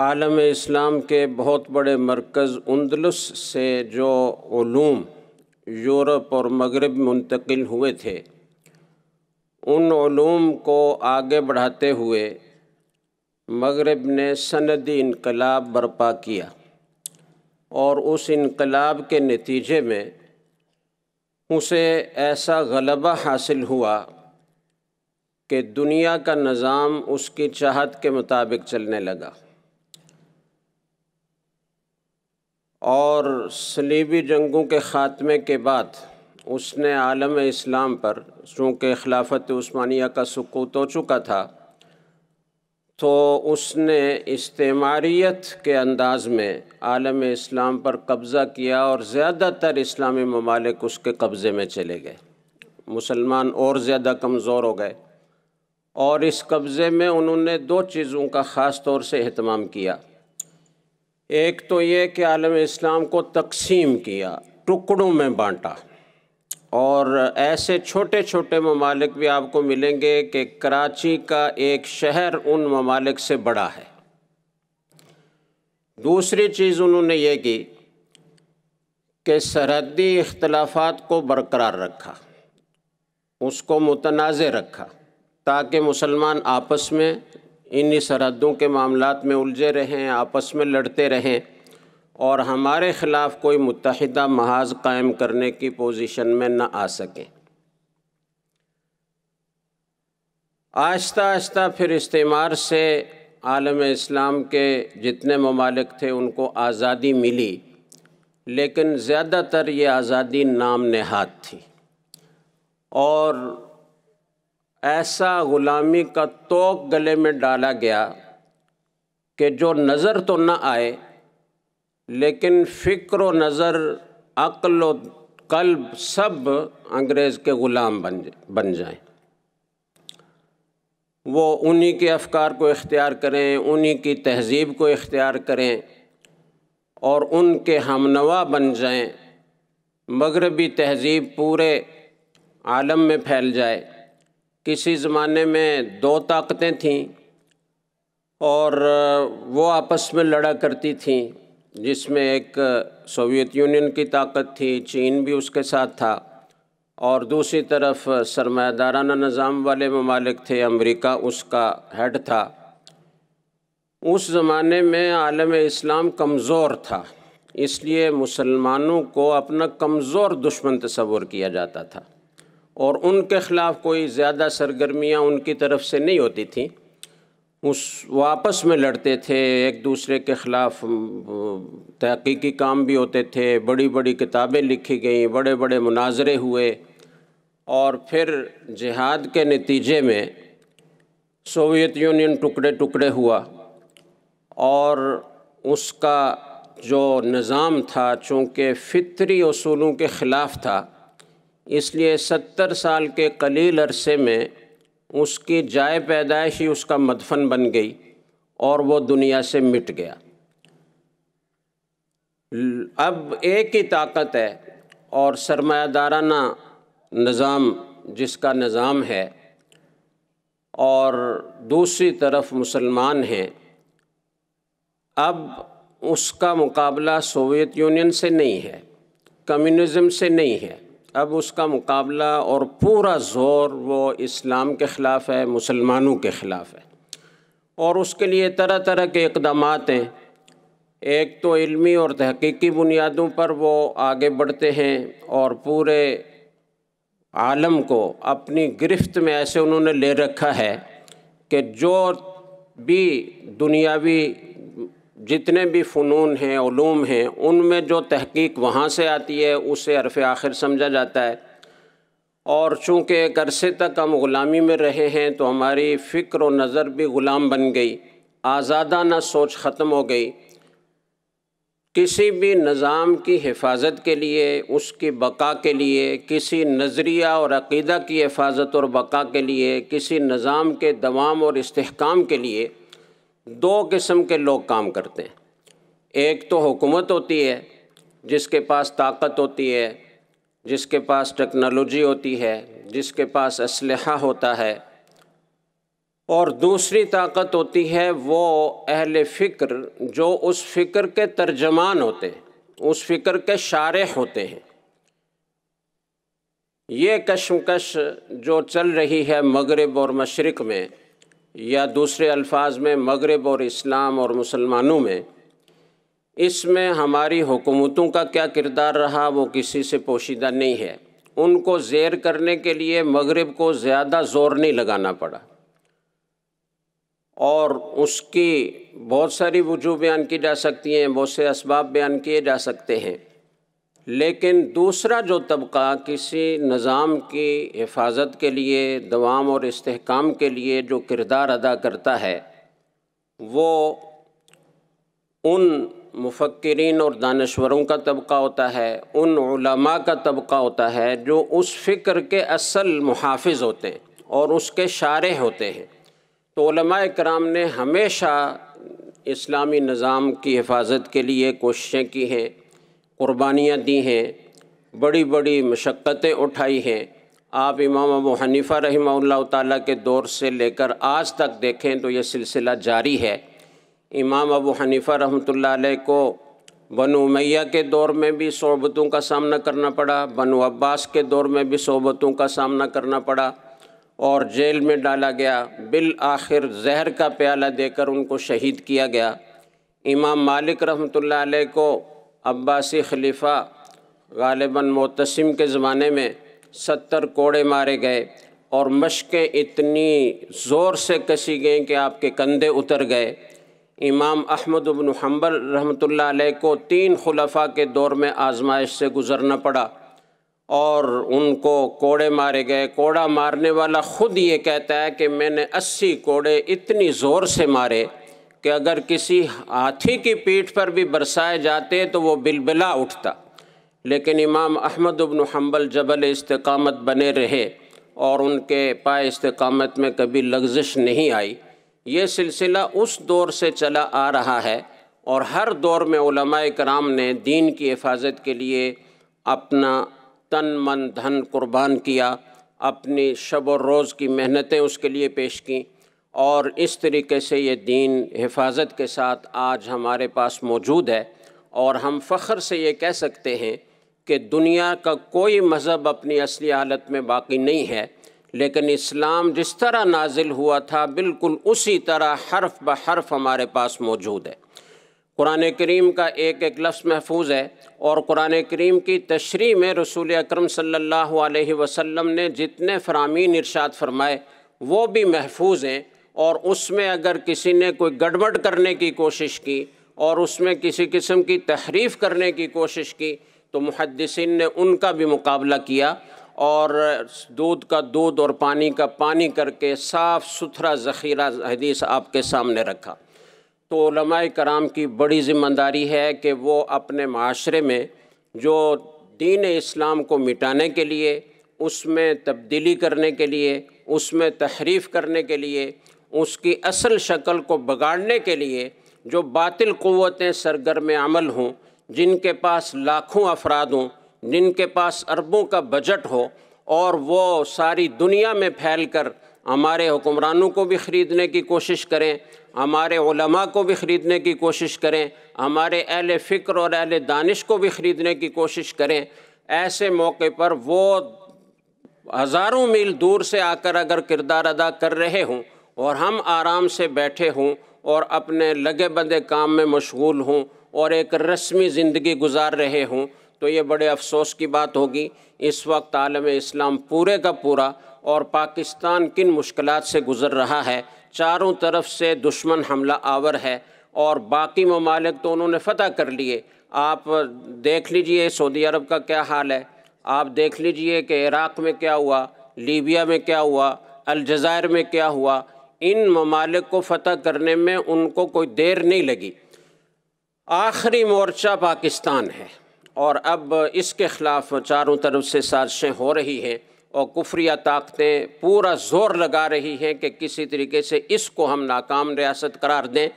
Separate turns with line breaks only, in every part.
عالم اسلام کے بہت بڑے مرکز اندلس سے جو علوم یورپ اور مغرب منتقل ہوئے تھے ان علوم کو آگے بڑھاتے ہوئے مغرب نے سندی انقلاب برپا کیا اور اس انقلاب کے نتیجے میں اسے ایسا غلبہ حاصل ہوا کہ دنیا کا نظام اس کی چاہت کے مطابق چلنے لگا اور سلیبی جنگوں کے خاتمے کے بعد اس نے عالم اسلام پر چونکہ خلافت عثمانیہ کا سکوت ہو چکا تھا تو اس نے استعماریت کے انداز میں عالم اسلام پر قبضہ کیا اور زیادہ تر اسلامی ممالک اس کے قبضے میں چلے گئے مسلمان اور زیادہ کمزور ہو گئے اور اس قبضے میں انہوں نے دو چیزوں کا خاص طور سے اہتمام کیا ایک تو یہ کہ عالم اسلام کو تقسیم کیا ٹکڑوں میں بانٹا اور ایسے چھوٹے چھوٹے ممالک بھی آپ کو ملیں گے کہ کراچی کا ایک شہر ان ممالک سے بڑا ہے دوسری چیز انہوں نے یہ کی کہ سرحدی اختلافات کو برقرار رکھا اس کو متنازع رکھا تاکہ مسلمان آپس میں ان سرحدوں کے معاملات میں الجھے رہیں آپس میں لڑتے رہیں اور ہمارے خلاف کوئی متحدہ محاذ قائم کرنے کی پوزیشن میں نہ آ سکیں آہستہ آہستہ پھر استعمار سے عالم اسلام کے جتنے ممالک تھے ان کو آزادی ملی لیکن زیادہ تر یہ آزادی نام نہاد تھی اور ایسا غلامی کا توق گلے میں ڈالا گیا کہ جو نظر تو نہ آئے لیکن فکر و نظر عقل و قلب سب انگریز کے غلام بن جائیں وہ انہی کے افکار کو اختیار کریں انہی کی تہذیب کو اختیار کریں اور ان کے ہمنوا بن جائیں مغربی تہذیب پورے عالم میں پھیل جائے کسی زمانے میں دو طاقتیں تھیں اور وہ آپس میں لڑا کرتی تھیں جس میں ایک سوویت یونین کی طاقت تھی چین بھی اس کے ساتھ تھا اور دوسری طرف سرمایہ دارانہ نظام والے ممالک تھے امریکہ اس کا ہیڈ تھا اس زمانے میں عالم اسلام کمزور تھا اس لیے مسلمانوں کو اپنا کمزور دشمن تصور کیا جاتا تھا اور ان کے خلاف کوئی زیادہ سرگرمیاں ان کی طرف سے نہیں ہوتی تھیں اس واپس میں لڑتے تھے ایک دوسرے کے خلاف تحقیقی کام بھی ہوتے تھے بڑی بڑی کتابیں لکھی گئیں بڑے بڑے مناظرے ہوئے اور پھر جہاد کے نتیجے میں سوویت یونین ٹکڑے ٹکڑے ہوا اور اس کا جو نظام تھا چونکہ فطری اصولوں کے خلاف تھا اس لیے ستر سال کے قلیل عرصے میں اس کی جائے پیدائش ہی اس کا مدفن بن گئی اور وہ دنیا سے مٹ گیا اب ایک ہی طاقت ہے اور سرمایہ دارانہ نظام جس کا نظام ہے اور دوسری طرف مسلمان ہیں اب اس کا مقابلہ سوویت یونین سے نہیں ہے کمیونزم سے نہیں ہے اب اس کا مقابلہ اور پورا زور وہ اسلام کے خلاف ہے مسلمانوں کے خلاف ہے اور اس کے لیے طرح طرح کے اقدامات ہیں ایک تو علمی اور تحقیقی بنیادوں پر وہ آگے بڑھتے ہیں اور پورے عالم کو اپنی گرفت میں ایسے انہوں نے لے رکھا ہے کہ جو بھی دنیاوی جتنے بھی فنون ہیں علوم ہیں ان میں جو تحقیق وہاں سے آتی ہے اسے عرف آخر سمجھا جاتا ہے اور چونکہ ایک عرصے تک ہم غلامی میں رہے ہیں تو ہماری فکر و نظر بھی غلام بن گئی آزادہ نہ سوچ ختم ہو گئی کسی بھی نظام کی حفاظت کے لیے اس کی بقا کے لیے کسی نظریہ اور عقیدہ کی حفاظت اور بقا کے لیے کسی نظام کے دوام اور استحکام کے لیے دو قسم کے لوگ کام کرتے ہیں ایک تو حکومت ہوتی ہے جس کے پاس طاقت ہوتی ہے جس کے پاس ٹیکنالوجی ہوتی ہے جس کے پاس اسلحہ ہوتا ہے اور دوسری طاقت ہوتی ہے وہ اہل فکر جو اس فکر کے ترجمان ہوتے ہیں اس فکر کے شارح ہوتے ہیں یہ کشمکش جو چل رہی ہے مغرب اور مشرق میں یا دوسرے الفاظ میں مغرب اور اسلام اور مسلمانوں میں اس میں ہماری حکومتوں کا کیا کردار رہا وہ کسی سے پوشیدہ نہیں ہے ان کو زیر کرنے کے لیے مغرب کو زیادہ زور نہیں لگانا پڑا اور اس کی بہت ساری وجوہ بیان کی جا سکتی ہیں بہت سے اسباب بیان کیے جا سکتے ہیں لیکن دوسرا جو طبقہ کسی نظام کی حفاظت کے لیے دوام اور استحکام کے لیے جو کردار ادا کرتا ہے وہ ان مفکرین اور دانشوروں کا طبقہ ہوتا ہے ان علماء کا طبقہ ہوتا ہے جو اس فکر کے اصل محافظ ہوتے ہیں اور اس کے شارع ہوتے ہیں تو علماء کرام نے ہمیشہ اسلامی نظام کی حفاظت کے لیے کوششیں کی ہیں قربانیاں دی ہیں بڑی بڑی مشقتیں اٹھائی ہیں آپ امام ابو حنیفہ رحمہ اللہ تعالیٰ کے دور سے لے کر آج تک دیکھیں تو یہ سلسلہ جاری ہے امام ابو حنیفہ رحمۃ اللہ علیہ کو بنو امیہ میاں کے دور میں بھی صحبتوں کا سامنا کرنا پڑا بنو عباس کے دور میں بھی صحبتوں کا سامنا کرنا پڑا اور جیل میں ڈالا گیا بالآخر زہر کا پیالہ دے کر ان کو شہید کیا گیا امام مالک رحمۃ اللہ علیہ کو عباسی خلیفہ غالباً معتصم کے زمانے میں ستر کوڑے مارے گئے اور مشقیں اتنی زور سے کسی گئیں کہ آپ کے کندھے اتر گئے امام احمد بن حنبل رحمۃ اللہ علیہ کو تین خلفہ کے دور میں آزمائش سے گزرنا پڑا اور ان کو کوڑے مارے گئے کوڑا مارنے والا خود یہ کہتا ہے کہ میں نے اسی کوڑے اتنی زور سے مارے کہ اگر کسی ہاتھی کی پیٹھ پر بھی برسائے جاتے تو وہ بلبلا اٹھتا لیکن امام احمد ابن حنبل جبل استقامت بنے رہے اور ان کے پائے استقامت میں کبھی لگزش نہیں آئی یہ سلسلہ اس دور سے چلا آ رہا ہے اور ہر دور میں علماء کرام نے دین کی حفاظت کے لیے اپنا تن من دھن قربان کیا اپنی شب و روز کی محنتیں اس کے لیے پیش کیں اور اس طریقے سے یہ دین حفاظت کے ساتھ آج ہمارے پاس موجود ہے اور ہم فخر سے یہ کہہ سکتے ہیں کہ دنیا کا کوئی مذہب اپنی اصلی حالت میں باقی نہیں ہے لیکن اسلام جس طرح نازل ہوا تھا بالکل اسی طرح حرف بحرف ہمارے پاس موجود ہے قرآن کریم کا ایک ایک لفظ محفوظ ہے اور قرآن کریم کی تشریح میں رسول اکرم صلی اللہ علیہ وسلم نے جتنے فرامین ارشاد فرمائے وہ بھی محفوظ ہیں اور اس میں اگر کسی نے کوئی گڑبڑ کرنے کی کوشش کی اور اس میں کسی قسم کی تحریف کرنے کی کوشش کی تو محدثین نے ان کا بھی مقابلہ کیا اور دودھ کا دودھ اور پانی کا پانی کر کے صاف ستھرا ذخیرہ حدیث آپ کے سامنے رکھا تو علماء کرام کی بڑی ذمہ داری ہے کہ وہ اپنے معاشرے میں جو دین اسلام کو مٹانے کے لیے اس میں تبدیلی کرنے کے لیے اس میں تحریف کرنے کے لیے اس کی اصل شکل کو بگاڑنے کے لیے جو باطل قوتیں سرگرم عمل ہوں جن کے پاس لاکھوں افراد ہوں جن کے پاس عربوں کا بجٹ ہو اور وہ ساری دنیا میں پھیل کر ہمارے حکمرانوں کو بھی خریدنے کی کوشش کریں ہمارے علماء کو بھی خریدنے کی کوشش کریں ہمارے اہل فکر اور اہل دانش کو بھی خریدنے کی کوشش کریں ایسے موقع پر وہ ہزاروں میل دور سے آ کر اگر کردار ادا کر رہے ہوں اور ہم آرام سے بیٹھے ہوں اور اپنے لگے بندے کام میں مشغول ہوں اور ایک رسمی زندگی گزار رہے ہوں تو یہ بڑے افسوس کی بات ہوگی اس وقت عالم اسلام پورے کا پورا اور پاکستان کن مشکلات سے گزر رہا ہے چاروں طرف سے دشمن حملہ آور ہے اور باقی ممالک تو انہوں نے فتح کر لیے آپ دیکھ لیجئے سعودی عرب کا کیا حال ہے آپ دیکھ لیجئے کہ عراق میں کیا ہوا لیبیا میں کیا ہوا الجزائر میں کیا ہوا ان ممالک کو فتح کرنے میں ان کو کوئی دیر نہیں لگی آخری مورچہ پاکستان ہے اور اب اس کے خلاف چاروں طرف سے سازشیں ہو رہی ہیں اور کفریہ طاقتیں پورا زور لگا رہی ہیں کہ کسی طریقے سے اس کو ہم ناکام ریاست قرار دیں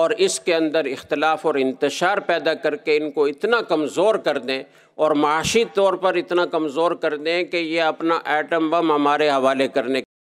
اور اس کے اندر اختلاف اور انتشار پیدا کر کے ان کو اتنا کمزور کر دیں اور معاشی طور پر اتنا کمزور کر دیں کہ یہ اپنا ایٹم بم ہمارے حوالے کرنے